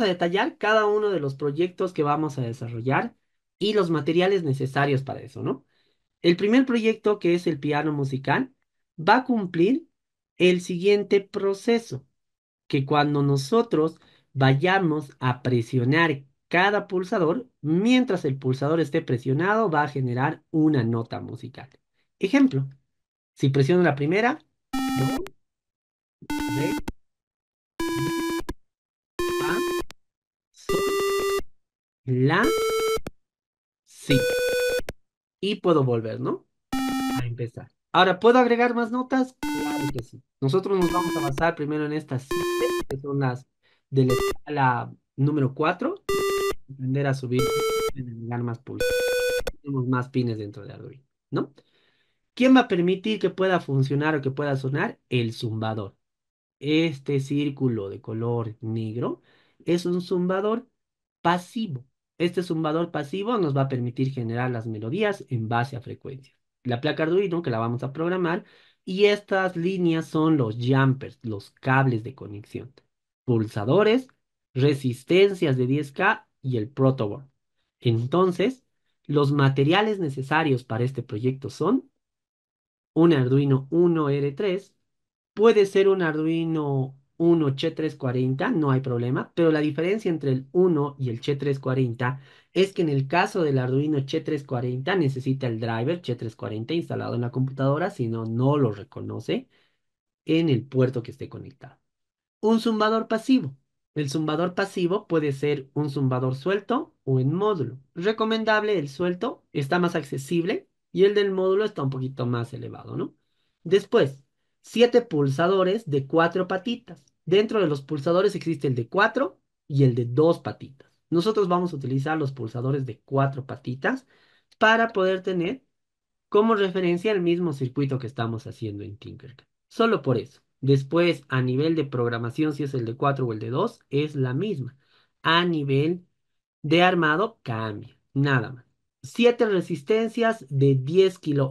a detallar cada uno de los proyectos que vamos a desarrollar y los materiales necesarios para eso, ¿no? El primer proyecto, que es el piano musical, va a cumplir el siguiente proceso, que cuando nosotros vayamos a presionar cada pulsador, mientras el pulsador esté presionado, va a generar una nota musical. Ejemplo, si presiono la primera, la, Sí Y puedo volver, ¿no? A empezar. Ahora, ¿puedo agregar más notas? Claro que sí. Nosotros nos vamos a basar primero en estas que son las de la escala número 4. Aprender a subir, agregar más pulsos. Tenemos más pines dentro de Arduino, ¿no? ¿Quién va a permitir que pueda funcionar o que pueda sonar? El zumbador. Este círculo de color negro es un zumbador pasivo. Este zumbador pasivo nos va a permitir generar las melodías en base a frecuencia. La placa Arduino que la vamos a programar y estas líneas son los jumpers, los cables de conexión, pulsadores, resistencias de 10K y el protoboard. Entonces, los materiales necesarios para este proyecto son un Arduino 1R3, puede ser un Arduino 1 c 340 no hay problema, pero la diferencia entre el 1 y el c 340 es que en el caso del Arduino c 340 necesita el driver c 340 instalado en la computadora, si no, no lo reconoce en el puerto que esté conectado. Un zumbador pasivo. El zumbador pasivo puede ser un zumbador suelto o en módulo. Recomendable el suelto, está más accesible y el del módulo está un poquito más elevado, ¿no? Después, siete pulsadores de cuatro patitas. Dentro de los pulsadores existe el de cuatro y el de dos patitas. Nosotros vamos a utilizar los pulsadores de cuatro patitas para poder tener como referencia el mismo circuito que estamos haciendo en Tinkercad. Solo por eso. Después, a nivel de programación, si es el de cuatro o el de 2, es la misma. A nivel de armado, cambia. Nada más. Siete resistencias de 10 kilo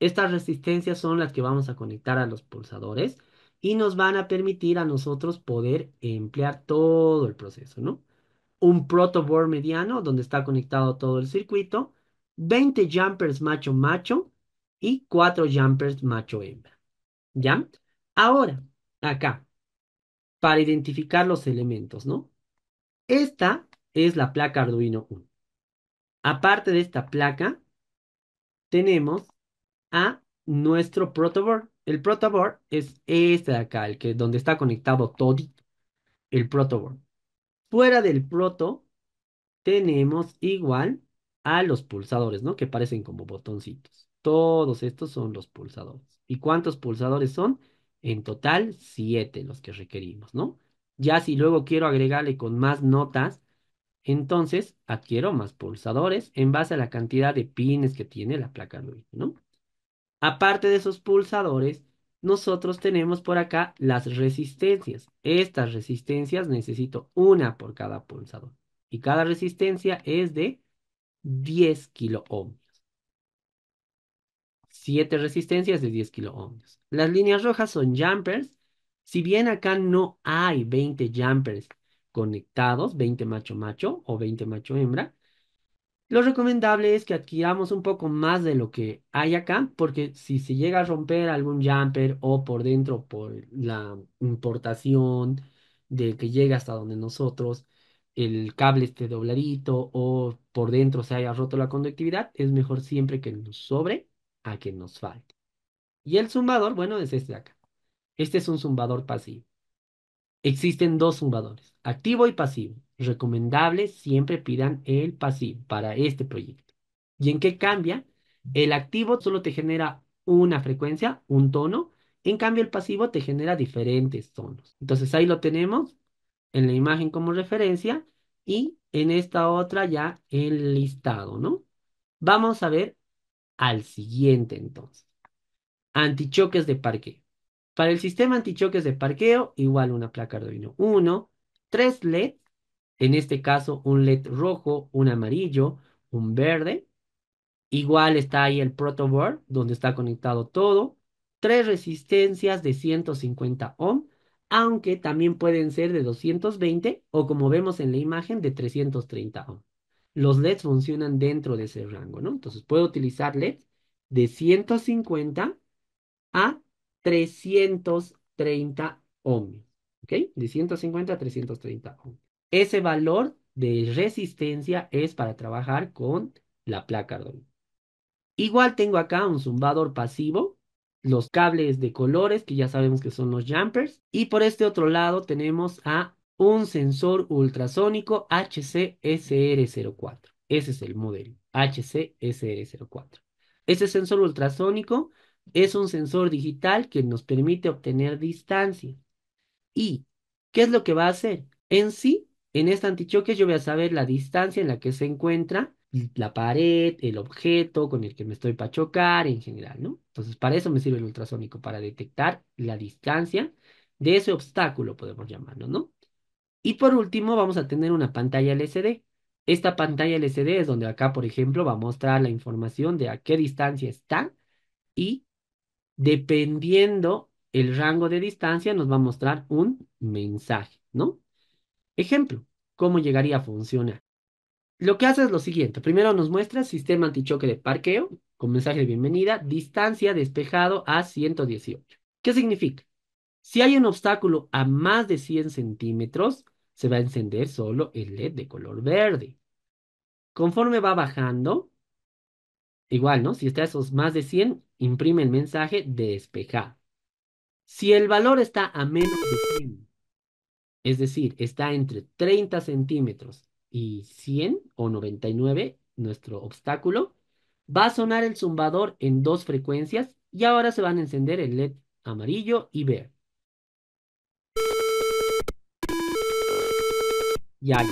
estas resistencias son las que vamos a conectar a los pulsadores y nos van a permitir a nosotros poder emplear todo el proceso, ¿no? Un protoboard mediano donde está conectado todo el circuito, 20 jumpers macho-macho y 4 jumpers macho-hembra. ¿Ya? Ahora, acá, para identificar los elementos, ¿no? Esta es la placa Arduino 1. Aparte de esta placa, tenemos a nuestro protoboard. El protoboard es este de acá, el que donde está conectado todo el protoboard. Fuera del proto tenemos igual a los pulsadores, ¿no? Que parecen como botoncitos. Todos estos son los pulsadores. ¿Y cuántos pulsadores son? En total, siete los que requerimos, ¿no? Ya si luego quiero agregarle con más notas, entonces adquiero más pulsadores en base a la cantidad de pines que tiene la placa Arduino, ¿no? Aparte de esos pulsadores, nosotros tenemos por acá las resistencias. Estas resistencias necesito una por cada pulsador. Y cada resistencia es de 10 kilo Siete resistencias de 10 kilo Las líneas rojas son jumpers. Si bien acá no hay 20 jumpers conectados, 20 macho macho o 20 macho hembra, lo recomendable es que adquiramos un poco más de lo que hay acá, porque si se llega a romper algún jumper o por dentro por la importación de que llega hasta donde nosotros, el cable esté dobladito o por dentro se haya roto la conductividad, es mejor siempre que nos sobre a que nos falte. Y el zumbador, bueno, es este de acá. Este es un zumbador pasivo. Existen dos zumbadores, activo y pasivo. Recomendable siempre pidan el pasivo para este proyecto. ¿Y en qué cambia? El activo solo te genera una frecuencia, un tono. En cambio, el pasivo te genera diferentes tonos. Entonces ahí lo tenemos en la imagen como referencia y en esta otra ya el listado, ¿no? Vamos a ver al siguiente entonces. Antichoques de parque. Para el sistema antichoques de parqueo, igual una placa Arduino 1, tres LED, en este caso un LED rojo, un amarillo, un verde. Igual está ahí el protoboard, donde está conectado todo. Tres resistencias de 150 ohm, aunque también pueden ser de 220 o como vemos en la imagen de 330 ohm. Los LEDs funcionan dentro de ese rango, ¿no? Entonces puedo utilizar LEDs de 150 330 ohmios. ¿Ok? De 150 a 330 ohmios. Ese valor de resistencia es para trabajar con la placa arduino. Igual tengo acá un zumbador pasivo, los cables de colores que ya sabemos que son los jumpers y por este otro lado tenemos a un sensor ultrasónico HCSR04. Ese es el modelo, HCSR04. ese sensor ultrasónico es un sensor digital que nos permite obtener distancia. ¿Y qué es lo que va a hacer? En sí, en este antichoque yo voy a saber la distancia en la que se encuentra la pared, el objeto con el que me estoy para chocar en general, ¿no? Entonces, para eso me sirve el ultrasónico, para detectar la distancia de ese obstáculo, podemos llamarlo, ¿no? Y por último, vamos a tener una pantalla LCD. Esta pantalla LCD es donde acá, por ejemplo, va a mostrar la información de a qué distancia está y Dependiendo el rango de distancia, nos va a mostrar un mensaje, ¿no? Ejemplo, ¿cómo llegaría a funcionar? Lo que hace es lo siguiente. Primero nos muestra sistema antichoque de parqueo con mensaje de bienvenida, distancia despejado a 118. ¿Qué significa? Si hay un obstáculo a más de 100 centímetros, se va a encender solo el LED de color verde. Conforme va bajando, igual, ¿no? Si está a esos más de 100, imprime el mensaje despeja Si el valor está a menos de 100, es decir, está entre 30 centímetros y 100 o 99, nuestro obstáculo, va a sonar el zumbador en dos frecuencias y ahora se van a encender el LED amarillo y verde. Y ahí.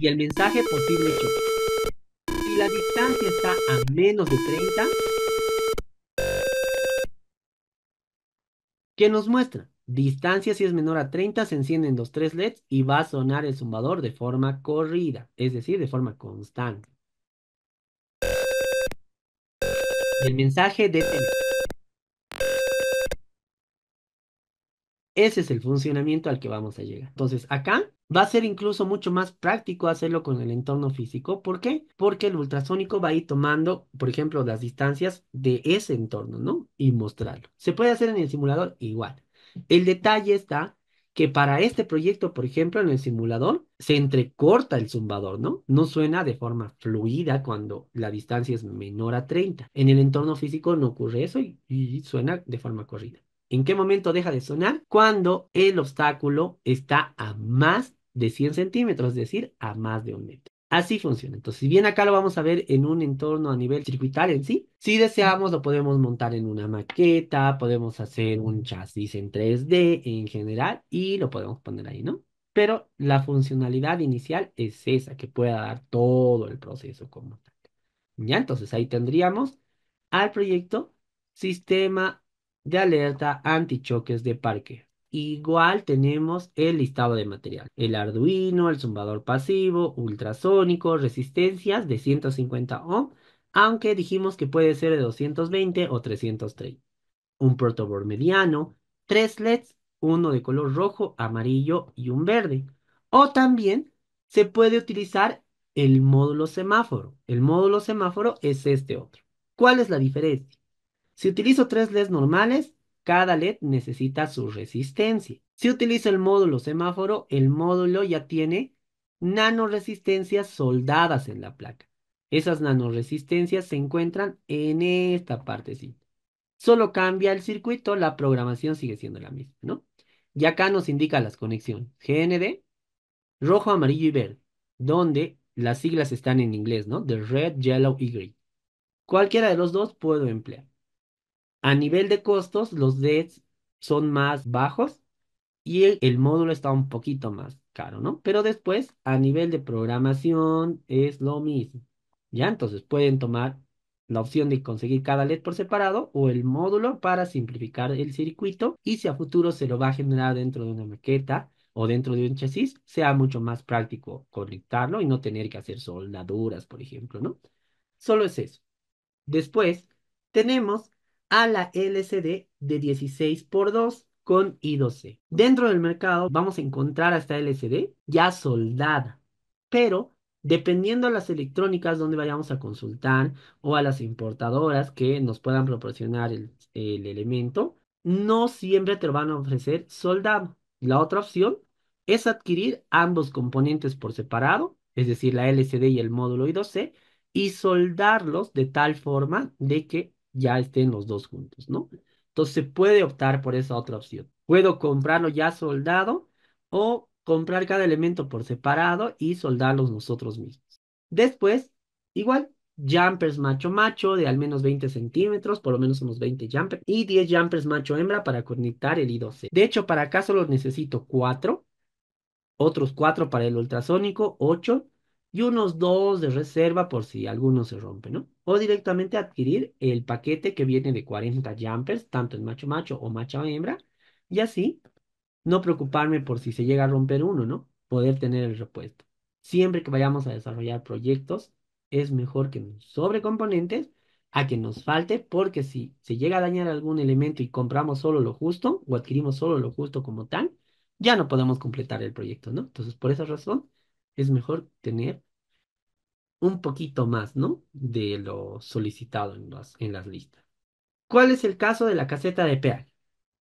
Y el mensaje posible choque. Si la distancia está a menos de 30, ¿Qué nos muestra? Distancia si es menor a 30, se encienden los tres LEDs y va a sonar el zumbador de forma corrida, es decir, de forma constante. El mensaje de... Ese es el funcionamiento al que vamos a llegar. Entonces, acá Va a ser incluso mucho más práctico hacerlo con el entorno físico. ¿Por qué? Porque el ultrasónico va a ir tomando, por ejemplo, las distancias de ese entorno, ¿no? Y mostrarlo. Se puede hacer en el simulador igual. El detalle está que para este proyecto, por ejemplo, en el simulador, se entrecorta el zumbador, ¿no? No suena de forma fluida cuando la distancia es menor a 30. En el entorno físico no ocurre eso y, y suena de forma corrida. ¿En qué momento deja de sonar? Cuando el obstáculo está a más de 100 centímetros, es decir, a más de un metro. Así funciona. Entonces, si bien acá lo vamos a ver en un entorno a nivel circuital en sí, si deseamos lo podemos montar en una maqueta, podemos hacer un chasis en 3D en general y lo podemos poner ahí, ¿no? Pero la funcionalidad inicial es esa, que pueda dar todo el proceso como tal. Ya, entonces ahí tendríamos al proyecto Sistema de alerta antichoques de parque. Igual tenemos el listado de material, el Arduino, el zumbador pasivo, ultrasónico, resistencias de 150 ohm, aunque dijimos que puede ser de 220 o 330. Un protoboard mediano, tres LEDs, uno de color rojo, amarillo y un verde. O también se puede utilizar el módulo semáforo. El módulo semáforo es este otro. ¿Cuál es la diferencia? Si utilizo tres LEDs normales, cada LED necesita su resistencia. Si utilizo el módulo semáforo, el módulo ya tiene nanoresistencias soldadas en la placa. Esas nanoresistencias se encuentran en esta partecita. Solo cambia el circuito, la programación sigue siendo la misma, ¿no? Y acá nos indica las conexiones. GND, rojo, amarillo y verde, donde las siglas están en inglés, ¿no? De red, yellow y green. Cualquiera de los dos puedo emplear. A nivel de costos, los LEDs son más bajos y el, el, módulo está un poquito más caro, ¿no? Pero después, a nivel de programación, es lo mismo. Ya, entonces pueden tomar la opción de conseguir cada LED por separado o el módulo para simplificar el circuito y si a futuro se lo va a generar dentro de una maqueta o dentro de un chasis, sea mucho más práctico conectarlo y no tener que hacer soldaduras, por ejemplo, ¿no? Solo es eso. Después, tenemos a la LCD de 16 x 2 con I2C. Dentro del mercado vamos a encontrar a esta LCD ya soldada, pero dependiendo de las electrónicas donde vayamos a consultar o a las importadoras que nos puedan proporcionar el, elemento, no siempre te lo van a ofrecer soldado. La otra opción es adquirir ambos componentes por separado, es decir, la LCD y el módulo I2C, y soldarlos de tal forma de que ya estén los dos juntos, ¿no? Entonces se puede optar por esa otra opción. Puedo comprarlo ya soldado o comprar cada elemento por separado y soldarlos nosotros mismos. Después, igual, jumpers macho macho de al menos 20 centímetros, por lo menos unos 20 jumpers, y 10 jumpers macho hembra para conectar el i 2 De hecho, para acá solo necesito cuatro, otros cuatro para el ultrasónico, 8, y unos dos de reserva por si alguno se rompe, ¿no? o directamente adquirir el paquete que viene de 40 jumpers, tanto en macho macho o macho hembra, y así no preocuparme por si se llega a romper uno, ¿no? Poder tener el repuesto. Siempre que vayamos a desarrollar proyectos, es mejor que sobre componentes a que nos falte, porque si se llega a dañar algún elemento y compramos solo lo justo o adquirimos solo lo justo como tal, ya no podemos completar el proyecto, ¿no? Entonces, por esa razón, es mejor tener un poquito más, ¿no? De lo solicitado en las, listas. ¿Cuál es el caso de la caseta de peaje?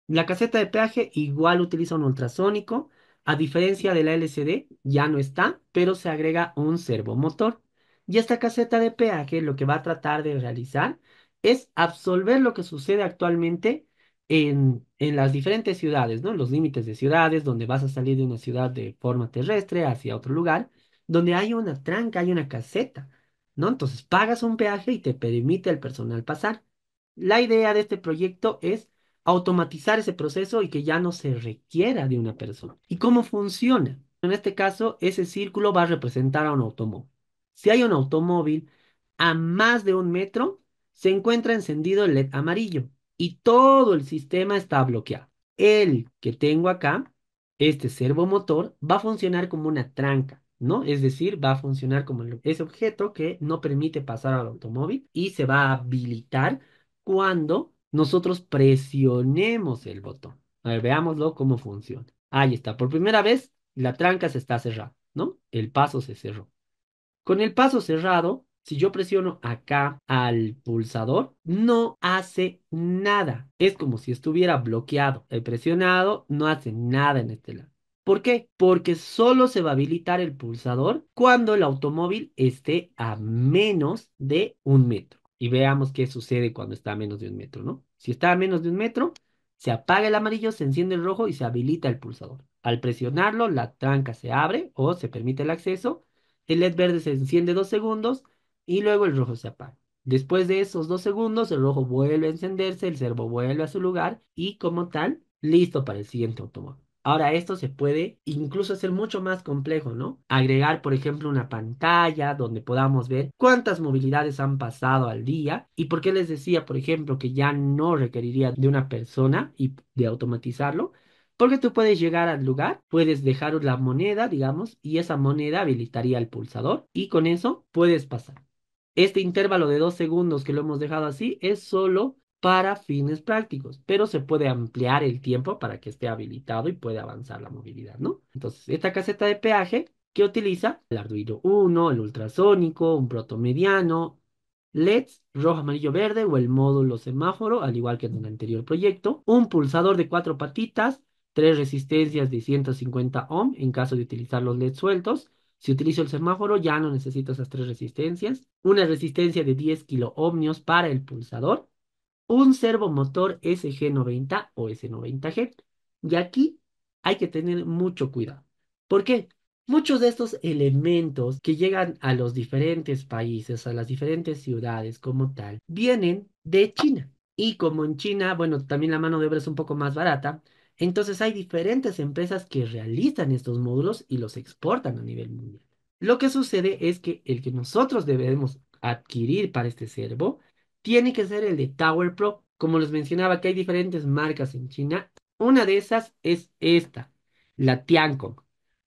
La caseta de peaje igual utiliza un ultrasónico, a diferencia de la LCD, ya no está, pero se agrega un servomotor. Y esta caseta de peaje lo que va a tratar de realizar es absorber lo que sucede actualmente en, en, las diferentes ciudades, ¿no? Los límites de ciudades, donde vas a salir de una ciudad de forma terrestre hacia otro lugar, donde hay una tranca, hay una caseta, ¿no? Entonces pagas un peaje y te permite al personal pasar. La idea de este proyecto es automatizar ese proceso y que ya no se requiera de una persona. ¿Y cómo funciona? En este caso, ese círculo va a representar a un automóvil. Si hay un automóvil a más de un metro, se encuentra encendido el LED amarillo y todo el sistema está bloqueado. El que tengo acá, este servomotor, va a funcionar como una tranca. Es decir, va a funcionar como ese objeto que no permite pasar al automóvil y se va a habilitar cuando nosotros presionemos el botón. A ver, veámoslo cómo funciona. Ahí está, por primera vez la tranca se está cerrada. ¿no? El paso se cerró. Con el paso cerrado, si yo presiono acá al pulsador, no hace nada. Es como si estuviera bloqueado. El presionado no hace nada en este lado. ¿Por qué? Porque solo se va a habilitar el pulsador cuando el automóvil esté a menos de un metro. Y veamos qué sucede cuando está a menos de un metro, ¿no? Si está a menos de un metro, se apaga el amarillo, se enciende el rojo y se habilita el pulsador. Al presionarlo, la tranca se abre o se permite el acceso. El LED verde se enciende dos segundos y luego el rojo se apaga. Después de esos dos segundos, el rojo vuelve a encenderse, el servo vuelve a su lugar y como tal, listo para el siguiente automóvil. Ahora esto se puede incluso hacer mucho más complejo, ¿no? Agregar, por ejemplo, una pantalla donde podamos ver cuántas movilidades han pasado al día y por qué les decía, por ejemplo, que ya no requeriría de una persona y de automatizarlo. Porque tú puedes llegar al lugar, puedes dejar la moneda, digamos, y esa moneda habilitaría el pulsador y con eso puedes pasar. Este intervalo de dos segundos que lo hemos dejado así es solo para fines prácticos, pero se puede ampliar el tiempo para que esté habilitado y pueda avanzar la movilidad, ¿no? Entonces, esta caseta de peaje que utiliza el Arduino 1, el ultrasónico, un protomediano, LEDs, rojo, amarillo, verde o el módulo semáforo, al igual que en un anterior proyecto, un pulsador de cuatro patitas, tres resistencias de 150 ohm en caso de utilizar los LEDs sueltos. Si utilizo el semáforo ya no necesito esas tres resistencias. Una resistencia de 10 ohmios... para el pulsador un servomotor SG90 o S90G. Y aquí hay que tener mucho cuidado. ¿Por qué? Muchos de estos elementos que llegan a los diferentes países, a las diferentes ciudades como tal, vienen de China. Y como en China, bueno, también la mano de obra es un poco más barata, entonces hay diferentes empresas que realizan estos módulos y los exportan a nivel mundial. Lo que sucede es que el que nosotros debemos adquirir para este servo tiene que ser el de Tower Pro. Como les mencionaba que hay diferentes marcas en China, una de esas es esta, la Tiancong.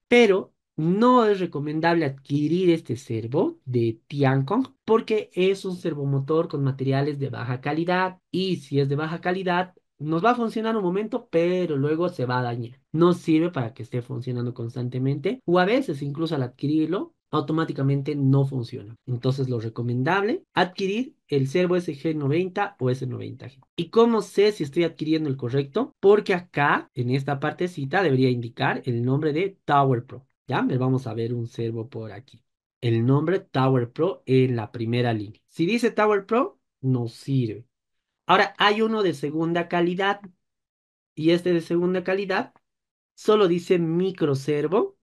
Pero no es recomendable adquirir este servo de Tiancong porque es un servomotor con materiales de baja calidad y si es de baja calidad nos va a funcionar un momento, pero luego se va a dañar. No sirve para que esté funcionando constantemente o a veces incluso al adquirirlo automáticamente no funciona. Entonces lo recomendable, adquirir el servo SG90 o S90G. ¿Y cómo sé si estoy adquiriendo el correcto? Porque acá, en esta partecita, debería indicar el nombre de Tower Pro. Ya, me vamos a ver un servo por aquí. El nombre Tower Pro en la primera línea. Si dice Tower Pro, no sirve. Ahora, hay uno de segunda calidad. Y este de segunda calidad solo dice micro servo,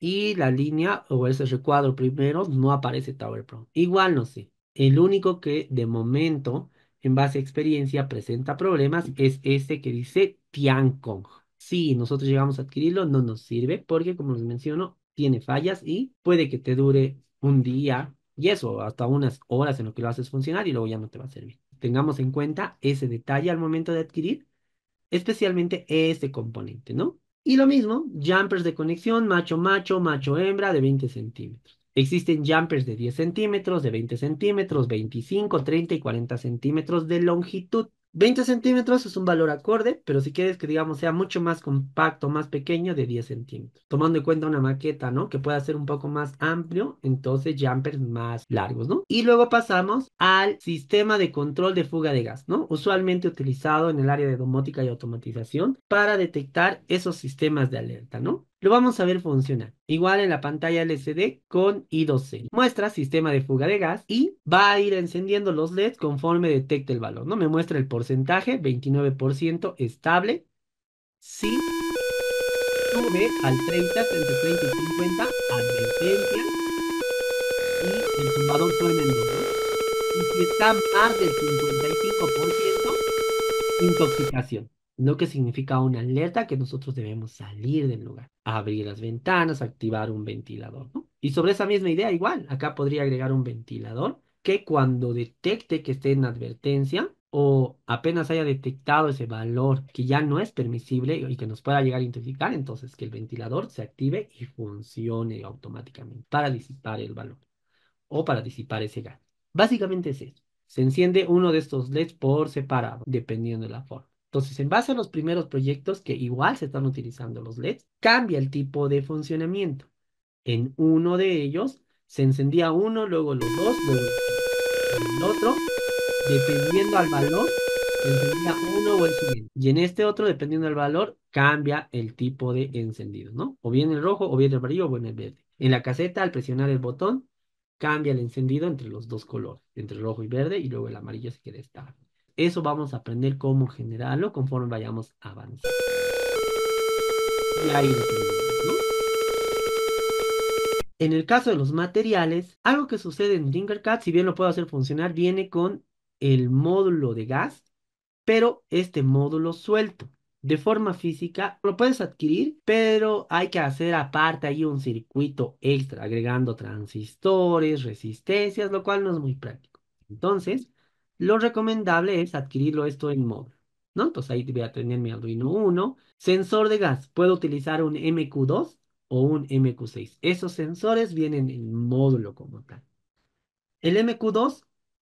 y la línea o ese recuadro primero no aparece Tower Pro. Igual no sé. El único que de momento, en base a experiencia, presenta problemas es este que dice Tiancong. Si nosotros llegamos a adquirirlo, no nos sirve porque, como les menciono, tiene fallas y puede que te dure un día y eso, hasta unas horas en lo que lo haces funcionar y luego ya no te va a servir. Tengamos en cuenta ese detalle al momento de adquirir, especialmente este componente, ¿no? Y lo mismo, jumpers de conexión, macho-macho, macho-hembra de 20 centímetros. Existen jumpers de 10 centímetros, de 20 centímetros, 25, 30 y 40 centímetros de longitud. 20 centímetros es un valor acorde, pero si quieres que digamos sea mucho más compacto, más pequeño, de 10 centímetros. Tomando en cuenta una maqueta, ¿no? Que pueda ser un poco más amplio, entonces jumpers más largos, ¿no? Y luego pasamos al sistema de control de fuga de gas, ¿no? Usualmente utilizado en el área de domótica y automatización para detectar esos sistemas de alerta, ¿no? Lo vamos a ver funcionar. Igual en la pantalla LCD con I2C. Muestra sistema de fuga de gas y va a ir encendiendo los LEDs conforme detecte el valor. ¿no? Me muestra el porcentaje, 29% estable. Si sube al 30, 30, 30 y 50, advertencia. Y el tumbador suena en dos. Y si está más del 55%, intoxicación lo que significa una alerta que nosotros debemos salir del lugar, abrir las ventanas, activar un ventilador. Y sobre esa misma idea, igual, acá podría agregar un ventilador que cuando detecte que esté en advertencia o apenas haya detectado ese valor que ya no es permisible y que nos pueda llegar a identificar, entonces que el ventilador se active y funcione automáticamente para disipar el valor o para disipar ese gas. Básicamente es eso. Se enciende uno de estos LEDs por separado, dependiendo de la forma. Entonces, en base a los primeros proyectos que igual se están utilizando los LEDs, cambia el tipo de funcionamiento. En uno de ellos se encendía uno, luego los dos, luego el otro, dependiendo al valor, se encendía uno o el siguiente. Y en este otro, dependiendo del valor, cambia el tipo de encendido, ¿no? O bien el rojo, o bien el amarillo, o bien el verde. En la caseta, al presionar el botón, cambia el encendido entre los dos colores, entre el rojo y verde, y luego el amarillo se queda estable. Eso vamos a aprender cómo generarlo conforme vayamos avanzando. En el caso de los materiales, algo que sucede en Tinkercad, si bien lo puedo hacer funcionar, viene con el módulo de gas, pero este módulo suelto de forma física, lo puedes adquirir, pero hay que hacer aparte ahí un circuito extra, agregando transistores, resistencias, lo cual no es muy práctico. Entonces, lo recomendable es adquirirlo esto en módulo. ¿no? Entonces ahí voy a tener mi Arduino 1. Sensor de gas, puedo utilizar un MQ2 o un MQ6. Esos sensores vienen en módulo como tal. El MQ2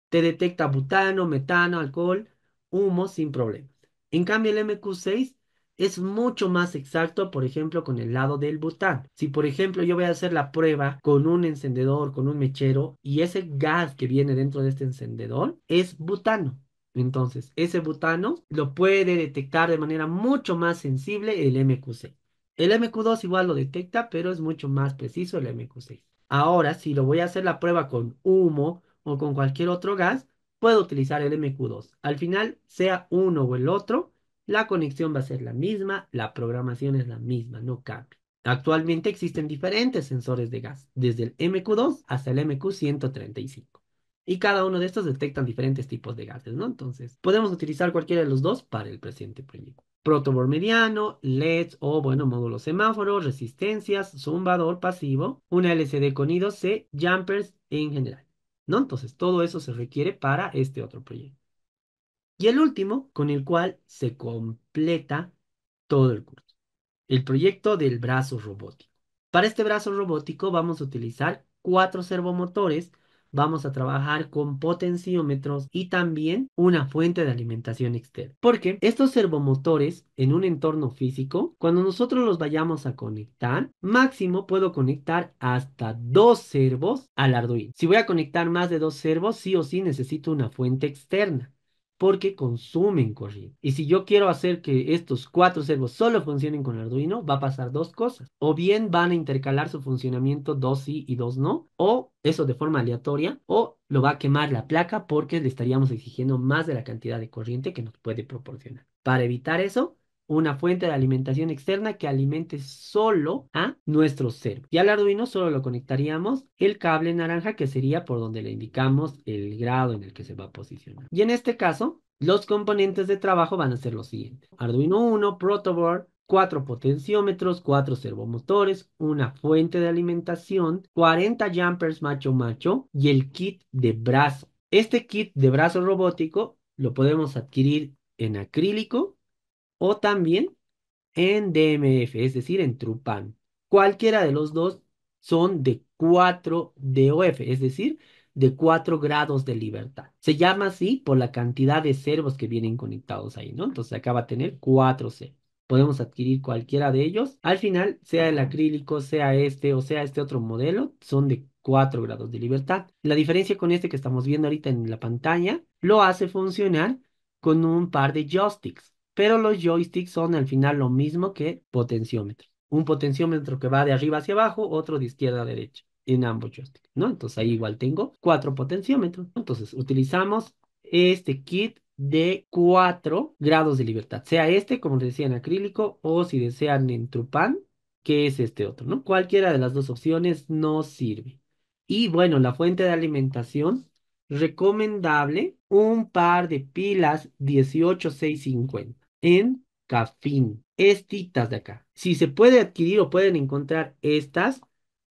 te detecta butano, metano, alcohol, humo sin problemas. En cambio, el MQ6 es mucho más exacto, por ejemplo, con el lado del bután. Si, por ejemplo, yo voy a hacer la prueba con un encendedor, con un mechero, y ese gas que viene dentro de este encendedor es butano. Entonces, ese butano lo puede detectar de manera mucho más sensible el MQC. El MQ2 igual lo detecta, pero es mucho más preciso el MQ6. Ahora, si lo voy a hacer la prueba con humo o con cualquier otro gas, puedo utilizar el MQ2. Al final, sea uno o el otro, la conexión va a ser la misma, la programación es la misma, no cambia. Actualmente existen diferentes sensores de gas, desde el MQ2 hasta el MQ135. Y cada uno de estos detectan diferentes tipos de gases, ¿no? Entonces, podemos utilizar cualquiera de los dos para el presente proyecto. Protobor mediano, LEDs o, bueno, módulo semáforos, resistencias, zumbador pasivo, una LCD con I2C, jumpers en general, ¿no? Entonces, todo eso se requiere para este otro proyecto. Y el último, con el cual se completa todo el curso, el proyecto del brazo robótico. Para este brazo robótico vamos a utilizar cuatro servomotores, vamos a trabajar con potenciómetros y también una fuente de alimentación externa. Porque estos servomotores en un entorno físico, cuando nosotros los vayamos a conectar, máximo puedo conectar hasta dos servos al Arduino. Si voy a conectar más de dos servos, sí o sí necesito una fuente externa porque consumen corriente. Y si yo quiero hacer que estos cuatro servos solo funcionen con Arduino, va a pasar dos cosas. O bien van a intercalar su funcionamiento dos sí y dos no, o eso de forma aleatoria, o lo va a quemar la placa porque le estaríamos exigiendo más de la cantidad de corriente que nos puede proporcionar. Para evitar eso, una fuente de alimentación externa que alimente solo a nuestro ser Y al Arduino solo lo conectaríamos el cable naranja que sería por donde le indicamos el grado en el que se va a posicionar. Y en este caso, los componentes de trabajo van a ser los siguientes. Arduino 1, protoboard, 4 potenciómetros, 4 servomotores, una fuente de alimentación, 40 jumpers macho macho y el kit de brazo. Este kit de brazo robótico lo podemos adquirir en acrílico o también en DMF, es decir, en Trupan. Cualquiera de los dos son de 4 DOF, es decir, de 4 grados de libertad. Se llama así por la cantidad de servos que vienen conectados ahí, ¿no? Entonces acá va a tener 4 C. Podemos adquirir cualquiera de ellos. Al final, sea el acrílico, sea este o sea este otro modelo, son de 4 grados de libertad. La diferencia con este que estamos viendo ahorita en la pantalla, lo hace funcionar con un par de joysticks pero los joysticks son al final lo mismo que potenciómetros. Un potenciómetro que va de arriba hacia abajo, otro de izquierda a derecha, en ambos joysticks, ¿no? Entonces ahí igual tengo cuatro potenciómetros. Entonces utilizamos este kit de cuatro grados de libertad, sea este, como les decía, en acrílico, o si desean en trupán, que es este otro, ¿no? Cualquiera de las dos opciones nos sirve. Y bueno, la fuente de alimentación, recomendable un par de pilas 18650 en Cafín. estas de acá. Si se puede adquirir o pueden encontrar estas,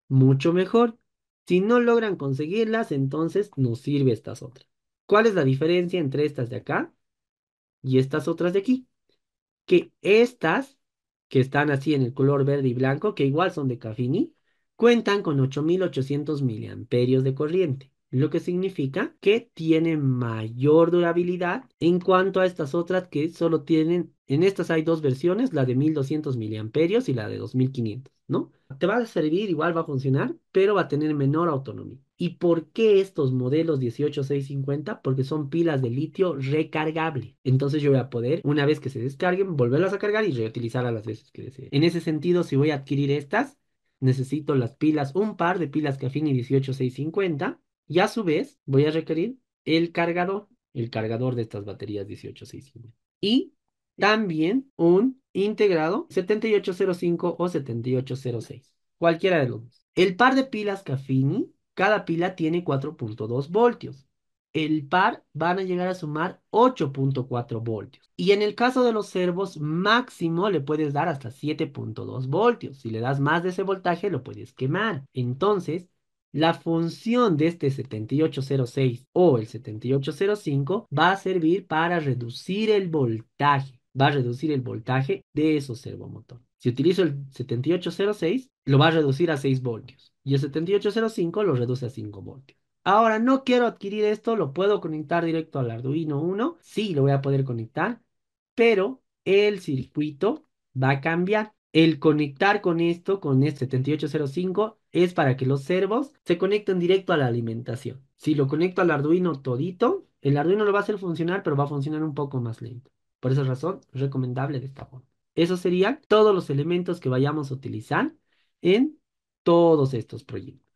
mucho mejor. Si no logran conseguirlas, entonces nos sirve estas otras. ¿Cuál es la diferencia entre estas de acá y estas otras de aquí? Que estas, que están así en el color verde y blanco, que igual son de Caffini, cuentan con 8800 miliamperios de corriente lo que significa que tiene mayor durabilidad en cuanto a estas otras que solo tienen, en estas hay dos versiones, la de 1200 miliamperios y la de 2500, ¿no? Te va a servir, igual va a funcionar, pero va a tener menor autonomía. ¿Y por qué estos modelos 18650? Porque son pilas de litio recargable. Entonces yo voy a poder, una vez que se descarguen, volverlas a cargar y a las veces que desee. En ese sentido, si voy a adquirir estas, necesito las pilas, un par de pilas Cafini 18650 y a su vez, voy a requerir el cargador, el cargador de estas baterías 18650 Y también un integrado 7805 o 7806, cualquiera de los dos. El par de pilas Caffini, cada pila tiene 4.2 voltios. El par van a llegar a sumar 8.4 voltios. Y en el caso de los servos, máximo le puedes dar hasta 7.2 voltios. Si le das más de ese voltaje, lo puedes quemar. Entonces, la función de este 7806 o el 7805 va a servir para reducir el voltaje, va a reducir el voltaje de esos servomotores. Si utilizo el 7806, lo va a reducir a 6 voltios y el 7805 lo reduce a 5 voltios. Ahora, no quiero adquirir esto, lo puedo conectar directo al Arduino 1, sí, lo voy a poder conectar, pero el circuito va a cambiar el conectar con esto, con este 7805, es para que los servos se conecten directo a la alimentación. Si lo conecto al Arduino todito, el Arduino lo va a hacer funcionar, pero va a funcionar un poco más lento. Por esa razón, recomendable de esta forma. Esos serían todos los elementos que vayamos a utilizar en todos estos proyectos.